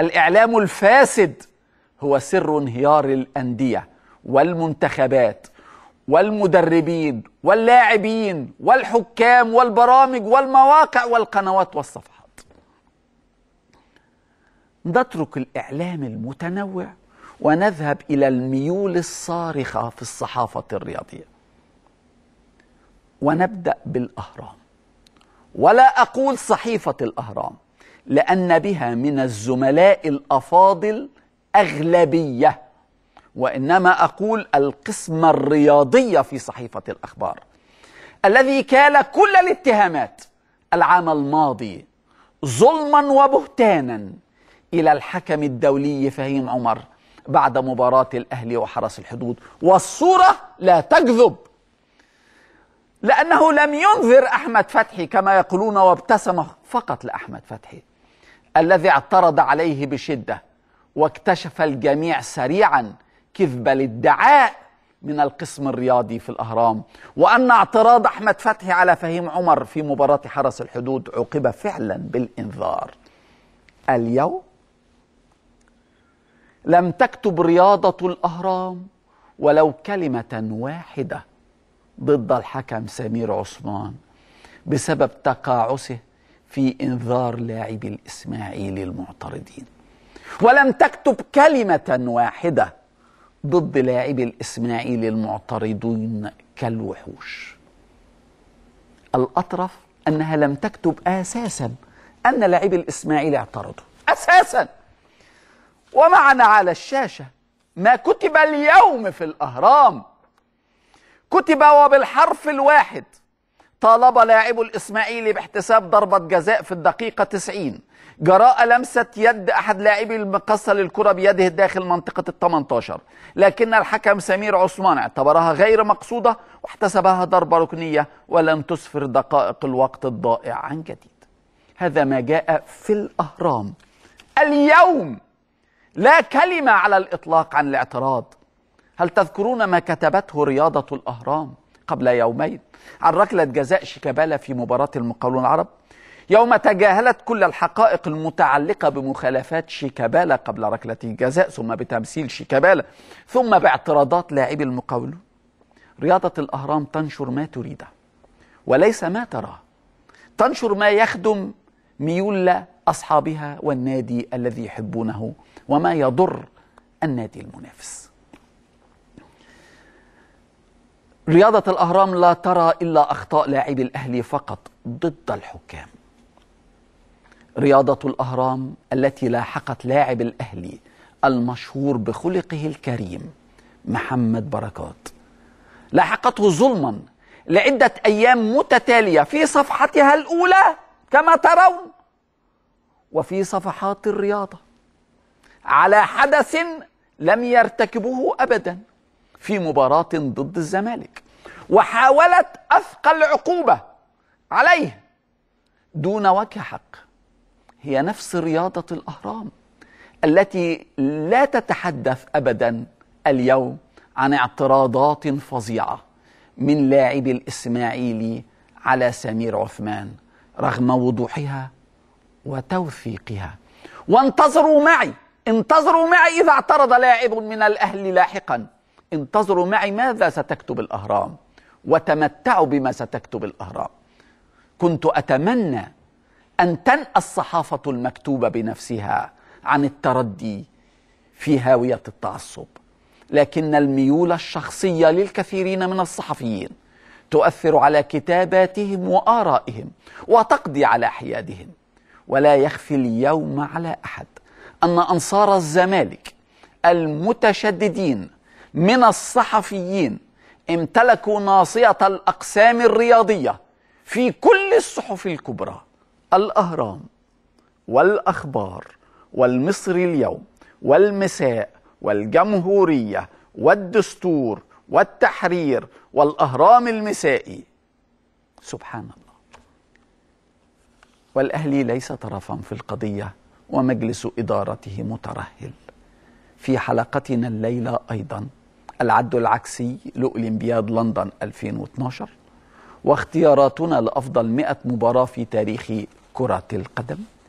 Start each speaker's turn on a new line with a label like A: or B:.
A: الإعلام الفاسد هو سر انهيار الأندية والمنتخبات والمدربين واللاعبين والحكام والبرامج والمواقع والقنوات والصفحات نترك الإعلام المتنوع ونذهب إلى الميول الصارخة في الصحافة الرياضية ونبدأ بالأهرام ولا أقول صحيفة الأهرام لأن بها من الزملاء الأفاضل أغلبية وإنما أقول القسم الرياضية في صحيفة الأخبار الذي كال كل الاتهامات العام الماضي ظلما وبهتانا إلى الحكم الدولي فهيم عمر بعد مباراة الأهلي وحرس الحدود والصورة لا تكذب لأنه لم ينذر أحمد فتحي كما يقولون وابتسم فقط لأحمد فتحي الذي اعترض عليه بشدة واكتشف الجميع سريعا كذب الادعاء من القسم الرياضي في الأهرام وأن اعتراض أحمد فتحي على فهيم عمر في مباراة حرس الحدود عوقب فعلا بالإنذار اليوم لم تكتب رياضة الأهرام ولو كلمة واحدة ضد الحكم سمير عثمان بسبب تقاعسه في إنذار لاعبي الإسماعيلي المعترضين ولم تكتب كلمة واحدة ضد لاعبي الإسماعيلي المعترضين كالوحوش الأطرف أنها لم تكتب أساسا أن لاعبي الإسماعيلي اعترضوا أساسا ومعنا على الشاشة ما كتب اليوم في الأهرام كتب وبالحرف الواحد طالب لاعب الإسماعيلي باحتساب ضربة جزاء في الدقيقة 90 جراء لمسة يد أحد لاعبي المقصة للكرة بيده داخل منطقة ال 18 لكن الحكم سمير عثمان اعتبرها غير مقصودة واحتسبها ضربة ركنية ولم تسفر دقائق الوقت الضائع عن جديد هذا ما جاء في الأهرام اليوم لا كلمة على الإطلاق عن الاعتراض هل تذكرون ما كتبته رياضة الأهرام قبل يومين عن ركلة جزاء شيكابالا في مباراة المقاولون العرب يوم تجاهلت كل الحقائق المتعلقة بمخالفات شيكابالا قبل ركلة الجزاء ثم بتمثيل شيكابالا ثم باعتراضات لاعبي المقاولون رياضة الأهرام تنشر ما تريده وليس ما تراه تنشر ما يخدم ميول أصحابها والنادي الذي يحبونه وما يضر النادي المنافس رياضة الأهرام لا ترى إلا أخطاء لاعبي الأهلي فقط ضد الحكام رياضة الأهرام التي لاحقت لاعب الأهلي المشهور بخلقه الكريم محمد بركات لاحقته ظلما لعدة أيام متتالية في صفحتها الأولى كما ترون وفي صفحات الرياضة على حدث لم يرتكبه أبداً في مباراة ضد الزمالك وحاولت أثقل عقوبة عليه دون وجه حق هي نفس رياضة الأهرام التي لا تتحدث أبدا اليوم عن اعتراضات فظيعة من لاعب الإسماعيلي على سمير عثمان رغم وضوحها وتوثيقها وانتظروا معي انتظروا معي إذا اعترض لاعب من الأهل لاحقاً انتظروا معي ماذا ستكتب الأهرام وتمتعوا بما ستكتب الأهرام كنت أتمنى أن تنأى الصحافة المكتوبة بنفسها عن التردي في هاوية التعصب لكن الميول الشخصية للكثيرين من الصحفيين تؤثر على كتاباتهم وآرائهم وتقضي على حيادهم ولا يخفي اليوم على أحد أن أنصار الزمالك المتشددين من الصحفيين امتلكوا ناصية الأقسام الرياضية في كل الصحف الكبرى الأهرام والأخبار والمصري اليوم والمساء والجمهورية والدستور والتحرير والأهرام المسائي سبحان الله والأهلي ليس طرفا في القضية ومجلس إدارته مترهل في حلقتنا الليلة أيضاً العد العكسي لأولمبياد لندن 2012 واختياراتنا لأفضل 100 مباراة في تاريخ كرة القدم